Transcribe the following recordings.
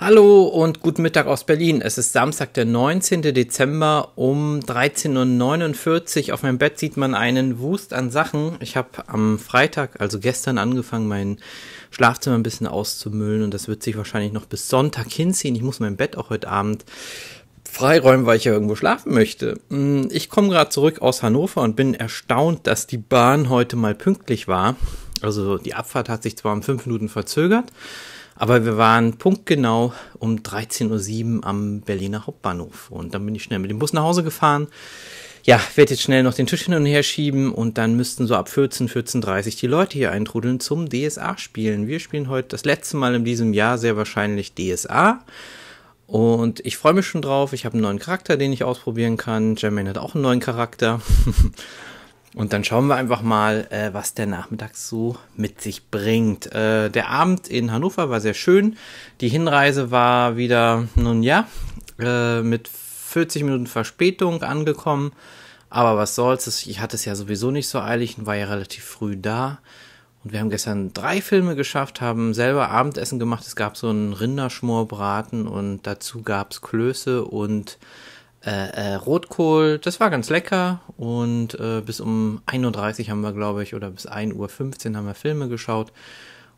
Hallo und guten Mittag aus Berlin. Es ist Samstag, der 19. Dezember um 13.49 Uhr. Auf meinem Bett sieht man einen Wust an Sachen. Ich habe am Freitag, also gestern, angefangen, mein Schlafzimmer ein bisschen auszumüllen und das wird sich wahrscheinlich noch bis Sonntag hinziehen. Ich muss mein Bett auch heute Abend freiräumen, weil ich ja irgendwo schlafen möchte. Mm, ich komme gerade zurück aus Hannover und bin erstaunt, dass die Bahn heute mal pünktlich war. Also die Abfahrt hat sich zwar um fünf Minuten verzögert, aber wir waren punktgenau um 13.07 Uhr am Berliner Hauptbahnhof. Und dann bin ich schnell mit dem Bus nach Hause gefahren. Ja, werde jetzt schnell noch den Tisch hin und her schieben und dann müssten so ab 14, 14.30 Uhr die Leute hier eintrudeln zum DSA spielen. Wir spielen heute das letzte Mal in diesem Jahr sehr wahrscheinlich DSA. Und ich freue mich schon drauf. Ich habe einen neuen Charakter, den ich ausprobieren kann. Jermaine hat auch einen neuen Charakter. Und dann schauen wir einfach mal, äh, was der Nachmittag so mit sich bringt. Äh, der Abend in Hannover war sehr schön. Die Hinreise war wieder, nun ja, äh, mit 40 Minuten Verspätung angekommen. Aber was soll's, ich hatte es ja sowieso nicht so eilig und war ja relativ früh da. Und wir haben gestern drei Filme geschafft, haben selber Abendessen gemacht. Es gab so einen Rinderschmorbraten und dazu gab's Klöße und äh, äh, Rotkohl, das war ganz lecker. Und äh, bis um 1.30 Uhr haben wir, glaube ich, oder bis 1.15 Uhr haben wir Filme geschaut.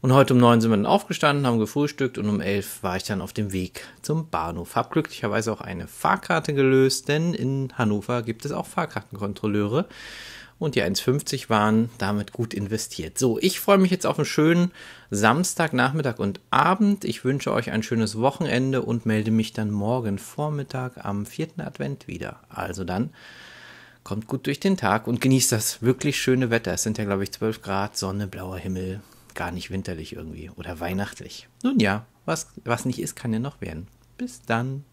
Und heute um neun sind wir dann aufgestanden, haben gefrühstückt und um elf war ich dann auf dem Weg zum Bahnhof. Hab glücklicherweise auch eine Fahrkarte gelöst, denn in Hannover gibt es auch Fahrkartenkontrolleure. Und die 1,50 waren damit gut investiert. So, ich freue mich jetzt auf einen schönen Samstag, Nachmittag und Abend. Ich wünsche euch ein schönes Wochenende und melde mich dann morgen Vormittag am 4. Advent wieder. Also dann kommt gut durch den Tag und genießt das wirklich schöne Wetter. Es sind ja, glaube ich, 12 Grad, Sonne, blauer Himmel gar nicht winterlich irgendwie oder weihnachtlich. Nun ja, was, was nicht ist, kann ja noch werden. Bis dann.